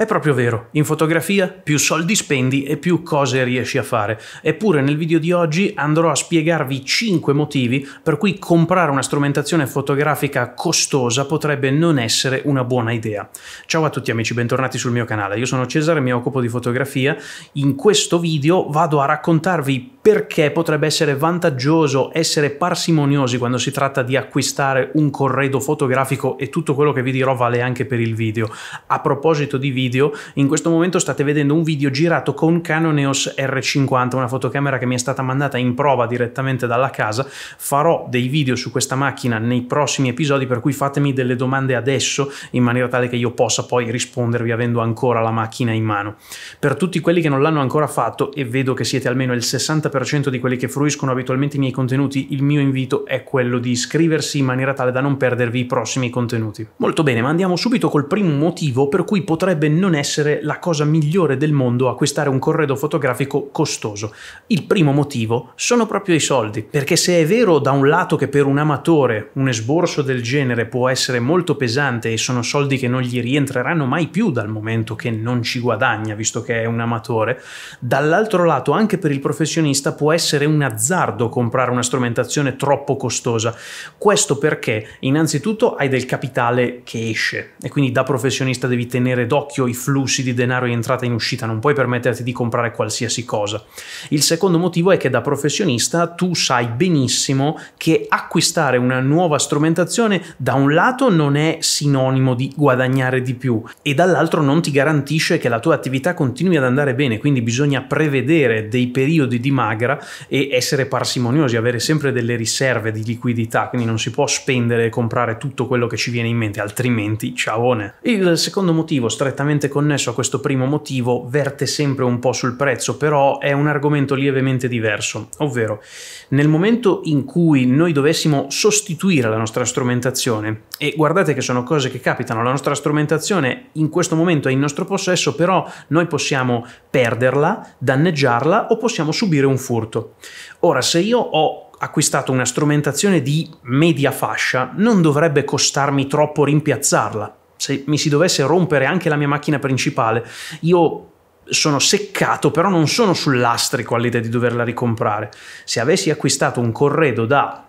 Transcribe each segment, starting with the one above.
È proprio vero, in fotografia più soldi spendi e più cose riesci a fare. Eppure nel video di oggi andrò a spiegarvi 5 motivi per cui comprare una strumentazione fotografica costosa potrebbe non essere una buona idea. Ciao a tutti amici, bentornati sul mio canale. Io sono Cesare, mi occupo di fotografia. In questo video vado a raccontarvi perché potrebbe essere vantaggioso essere parsimoniosi quando si tratta di acquistare un corredo fotografico e tutto quello che vi dirò vale anche per il video. A proposito di video, in questo momento state vedendo un video girato con Canon EOS R50, una fotocamera che mi è stata mandata in prova direttamente dalla casa. Farò dei video su questa macchina nei prossimi episodi, per cui fatemi delle domande adesso in maniera tale che io possa poi rispondervi avendo ancora la macchina in mano. Per tutti quelli che non l'hanno ancora fatto e vedo che siete almeno il 60% 90% di quelli che fruiscono abitualmente i miei contenuti, il mio invito è quello di iscriversi in maniera tale da non perdervi i prossimi contenuti. Molto bene, ma andiamo subito col primo motivo per cui potrebbe non essere la cosa migliore del mondo acquistare un corredo fotografico costoso. Il primo motivo sono proprio i soldi, perché se è vero da un lato che per un amatore un esborso del genere può essere molto pesante e sono soldi che non gli rientreranno mai più dal momento che non ci guadagna, visto che è un amatore, dall'altro lato anche per il professionista professionista può essere un azzardo comprare una strumentazione troppo costosa. Questo perché innanzitutto hai del capitale che esce e quindi da professionista devi tenere d'occhio i flussi di denaro in entrata e in uscita, non puoi permetterti di comprare qualsiasi cosa. Il secondo motivo è che da professionista tu sai benissimo che acquistare una nuova strumentazione da un lato non è sinonimo di guadagnare di più e dall'altro non ti garantisce che la tua attività continui ad andare bene, quindi bisogna prevedere dei periodi di marcia magra e essere parsimoniosi, avere sempre delle riserve di liquidità, quindi non si può spendere e comprare tutto quello che ci viene in mente, altrimenti ciaone. Il secondo motivo, strettamente connesso a questo primo motivo, verte sempre un po' sul prezzo, però è un argomento lievemente diverso, ovvero nel momento in cui noi dovessimo sostituire la nostra strumentazione, e guardate che sono cose che capitano, la nostra strumentazione in questo momento è in nostro possesso, però noi possiamo perderla, danneggiarla o possiamo subire un furto. Ora, se io ho acquistato una strumentazione di media fascia, non dovrebbe costarmi troppo rimpiazzarla. Se mi si dovesse rompere anche la mia macchina principale, io sono seccato, però non sono sul lastrico all'idea di doverla ricomprare. Se avessi acquistato un corredo da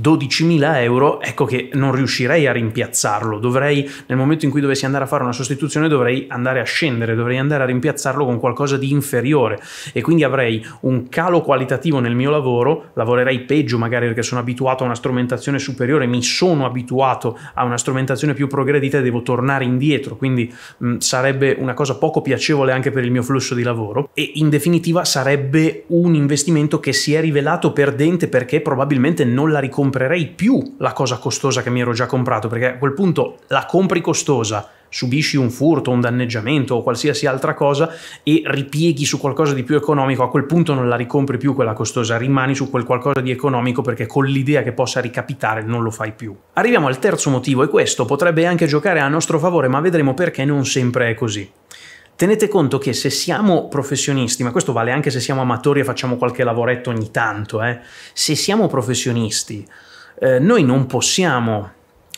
12.000 euro, ecco che non riuscirei a rimpiazzarlo, dovrei nel momento in cui dovessi andare a fare una sostituzione dovrei andare a scendere, dovrei andare a rimpiazzarlo con qualcosa di inferiore e quindi avrei un calo qualitativo nel mio lavoro, lavorerei peggio magari perché sono abituato a una strumentazione superiore, mi sono abituato a una strumentazione più progredita e devo tornare indietro, quindi mh, sarebbe una cosa poco piacevole anche per il mio flusso di lavoro e in definitiva sarebbe un investimento che si è rivelato perdente perché probabilmente non la riconosco comprerei più la cosa costosa che mi ero già comprato, perché a quel punto la compri costosa, subisci un furto, un danneggiamento o qualsiasi altra cosa e ripieghi su qualcosa di più economico, a quel punto non la ricompri più quella costosa, rimani su quel qualcosa di economico perché con l'idea che possa ricapitare non lo fai più. Arriviamo al terzo motivo e questo potrebbe anche giocare a nostro favore, ma vedremo perché non sempre è così. Tenete conto che se siamo professionisti, ma questo vale anche se siamo amatori e facciamo qualche lavoretto ogni tanto, eh, se siamo professionisti, eh, noi non possiamo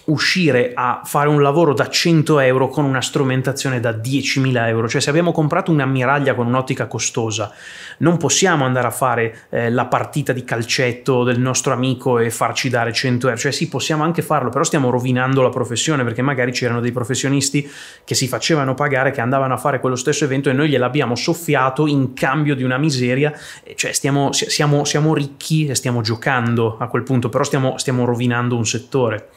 uscire a fare un lavoro da 100 euro con una strumentazione da 10.000 euro. Cioè se abbiamo comprato un'ammiraglia con un'ottica costosa, non possiamo andare a fare eh, la partita di calcetto del nostro amico e farci dare 100 euro. Cioè sì, possiamo anche farlo, però stiamo rovinando la professione perché magari c'erano dei professionisti che si facevano pagare, che andavano a fare quello stesso evento e noi gliel'abbiamo soffiato in cambio di una miseria. Cioè stiamo, siamo, siamo ricchi e stiamo giocando a quel punto, però stiamo, stiamo rovinando un settore.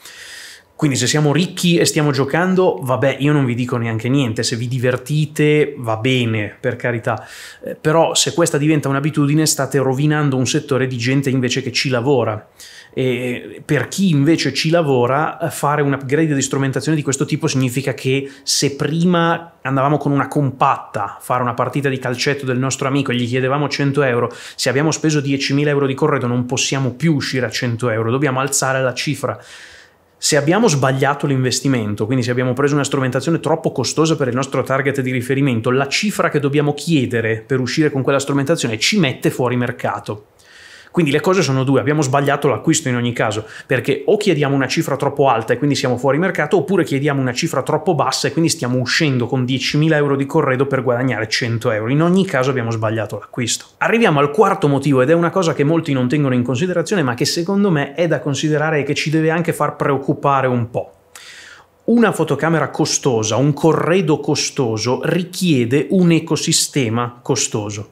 Quindi se siamo ricchi e stiamo giocando, vabbè, io non vi dico neanche niente, se vi divertite va bene, per carità, eh, però se questa diventa un'abitudine state rovinando un settore di gente invece che ci lavora. E per chi invece ci lavora, eh, fare un upgrade di strumentazione di questo tipo significa che se prima andavamo con una compatta a fare una partita di calcetto del nostro amico e gli chiedevamo 100 euro, se abbiamo speso 10.000 euro di corredo non possiamo più uscire a 100 euro, dobbiamo alzare la cifra se abbiamo sbagliato l'investimento, quindi se abbiamo preso una strumentazione troppo costosa per il nostro target di riferimento, la cifra che dobbiamo chiedere per uscire con quella strumentazione ci mette fuori mercato. Quindi le cose sono due, abbiamo sbagliato l'acquisto in ogni caso, perché o chiediamo una cifra troppo alta e quindi siamo fuori mercato, oppure chiediamo una cifra troppo bassa e quindi stiamo uscendo con 10.000 euro di corredo per guadagnare 100 euro. In ogni caso abbiamo sbagliato l'acquisto. Arriviamo al quarto motivo ed è una cosa che molti non tengono in considerazione, ma che secondo me è da considerare e che ci deve anche far preoccupare un po'. Una fotocamera costosa, un corredo costoso richiede un ecosistema costoso.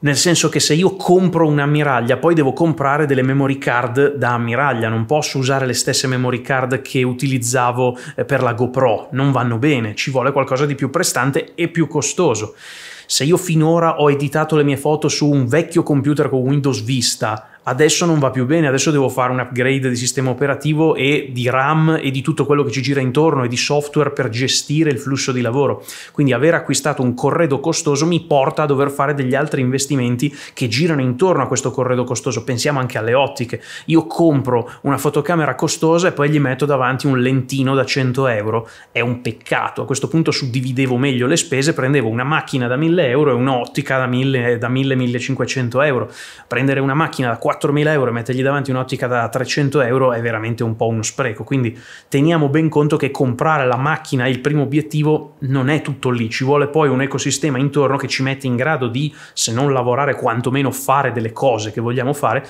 Nel senso che se io compro un'ammiraglia, poi devo comprare delle memory card da ammiraglia, non posso usare le stesse memory card che utilizzavo eh, per la GoPro, non vanno bene, ci vuole qualcosa di più prestante e più costoso. Se io finora ho editato le mie foto su un vecchio computer con Windows Vista, adesso non va più bene, adesso devo fare un upgrade di sistema operativo e di RAM e di tutto quello che ci gira intorno e di software per gestire il flusso di lavoro. Quindi aver acquistato un corredo costoso mi porta a dover fare degli altri investimenti che girano intorno a questo corredo costoso. Pensiamo anche alle ottiche. Io compro una fotocamera costosa e poi gli metto davanti un lentino da 100 euro. È un peccato. A questo punto suddividevo meglio le spese, prendevo una macchina da 1000 euro e un'ottica da 1000-1500 euro. Prendere una macchina da 4 4.000 euro e mettergli davanti un'ottica da 300 euro è veramente un po' uno spreco. Quindi teniamo ben conto che comprare la macchina è il primo obiettivo, non è tutto lì, ci vuole poi un ecosistema intorno che ci mette in grado di, se non lavorare, quantomeno fare delle cose che vogliamo fare,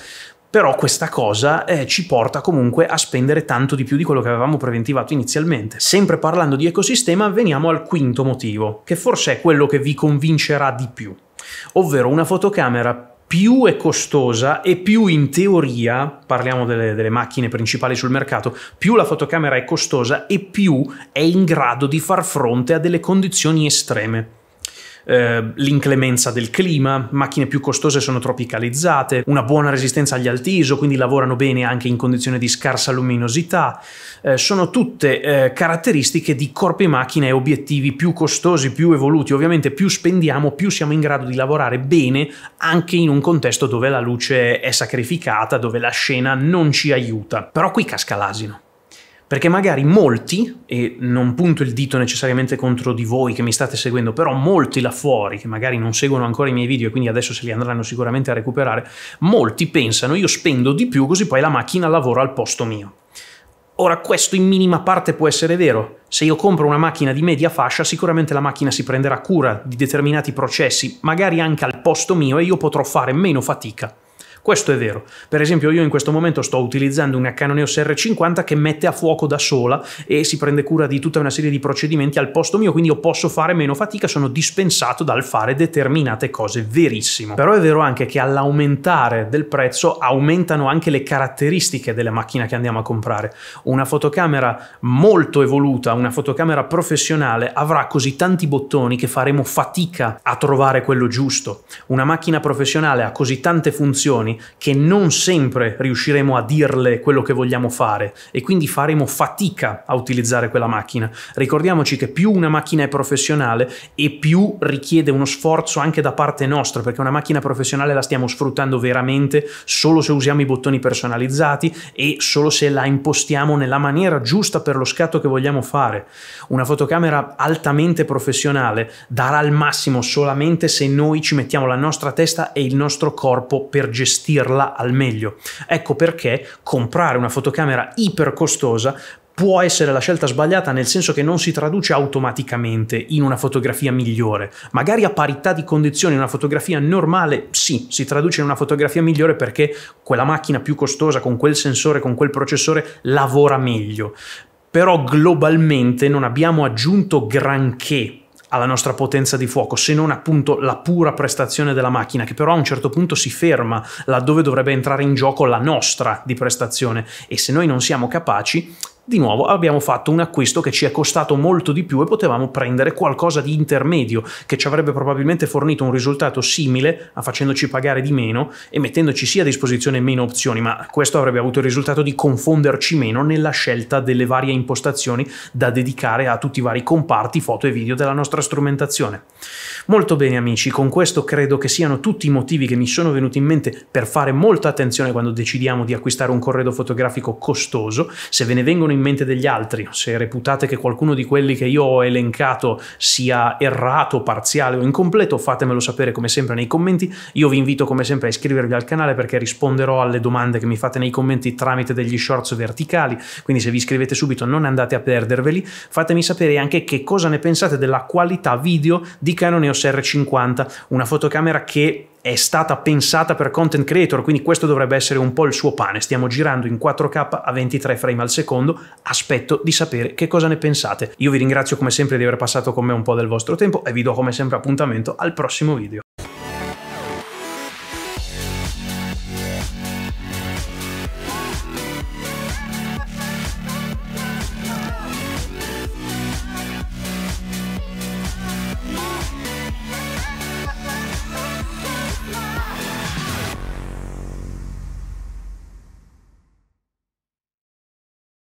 però questa cosa eh, ci porta comunque a spendere tanto di più di quello che avevamo preventivato inizialmente. Sempre parlando di ecosistema, veniamo al quinto motivo, che forse è quello che vi convincerà di più, ovvero una fotocamera più è costosa e più in teoria, parliamo delle, delle, macchine principali sul mercato, più la fotocamera è costosa e più è in grado di far fronte a delle condizioni estreme. Eh, l'inclemenza del clima, macchine più costose sono tropicalizzate, una buona resistenza agli alti ISO, quindi lavorano bene anche in condizioni di scarsa luminosità, eh, sono tutte eh, caratteristiche di corpi macchine e obiettivi più costosi, più evoluti, ovviamente più spendiamo, più siamo in grado di lavorare bene anche in un contesto dove la luce è sacrificata, dove la scena non ci aiuta. Però qui casca l'asino. Perché magari molti, e non punto il dito necessariamente contro di voi che mi state seguendo, però molti là fuori, che magari non seguono ancora i miei video e quindi adesso se li andranno sicuramente a recuperare, molti pensano io spendo di più così poi la macchina lavora al posto mio. Ora questo in minima parte può essere vero. Se io compro una macchina di media fascia, sicuramente la macchina si prenderà cura di determinati processi, magari anche al posto mio e io potrò fare meno fatica. Questo è vero. Per esempio io in questo momento sto utilizzando una Canon EOS R50 che mette a fuoco da sola e si prende cura di tutta una serie di procedimenti al posto mio, quindi io posso fare meno fatica, sono dispensato dal fare determinate cose, verissimo. Però è vero anche che all'aumentare del prezzo aumentano anche le caratteristiche della macchina che andiamo a comprare. Una fotocamera molto evoluta, una fotocamera professionale avrà così tanti bottoni che faremo fatica a trovare quello giusto. Una macchina professionale ha così tante funzioni persone che non sempre riusciremo a dirle quello che vogliamo fare e quindi faremo fatica a utilizzare quella macchina. Ricordiamoci che più una macchina è professionale e più richiede uno sforzo anche da parte nostra, perché una macchina professionale la stiamo sfruttando veramente solo se usiamo i bottoni personalizzati e solo se la impostiamo nella maniera giusta per lo scatto che vogliamo fare. Una fotocamera altamente professionale darà il massimo solamente se noi ci mettiamo la nostra testa e il nostro corpo per gestire gestirla al meglio. Ecco perché comprare una fotocamera ipercostosa può essere la scelta sbagliata nel senso che non si traduce automaticamente in una fotografia migliore. Magari a parità di condizioni una fotografia normale sì, si traduce in una fotografia migliore perché quella macchina più costosa con quel sensore, con quel processore lavora meglio. Però globalmente non abbiamo aggiunto granché alla nostra potenza di fuoco, se non appunto la pura prestazione della macchina, che però a un certo punto si ferma laddove dovrebbe entrare in gioco la nostra di prestazione e se noi non siamo capaci di nuovo abbiamo fatto un acquisto che ci è costato molto di più e potevamo prendere qualcosa di intermedio che ci avrebbe probabilmente fornito un risultato simile a facendoci pagare di meno e mettendoci sì a disposizione meno opzioni, ma questo avrebbe avuto il risultato di confonderci meno nella scelta delle varie impostazioni da dedicare a tutti i vari comparti foto e video della nostra strumentazione. Molto bene amici, con questo credo che siano tutti i motivi che mi sono venuti in mente per fare molta attenzione quando decidiamo di acquistare un corredo fotografico costoso, se ve ne vengono in in mente degli altri, se reputate che qualcuno di quelli che io ho elencato sia errato, parziale o incompleto, fatemelo sapere come sempre nei commenti. Io vi invito come sempre a iscrivervi al canale perché risponderò alle domande che mi fate nei commenti tramite degli shorts verticali, quindi se vi iscrivete subito non andate a perderveli. Fatemi sapere anche che cosa ne pensate della qualità video di Canon EOS R50, una fotocamera che è stata pensata per content creator, quindi questo dovrebbe essere un po' il suo pane. Stiamo girando in 4K a 23 frame al secondo, aspetto di sapere che cosa ne pensate. Io vi ringrazio come sempre di aver passato con me un po' del vostro tempo e vi do come sempre appuntamento al prossimo video.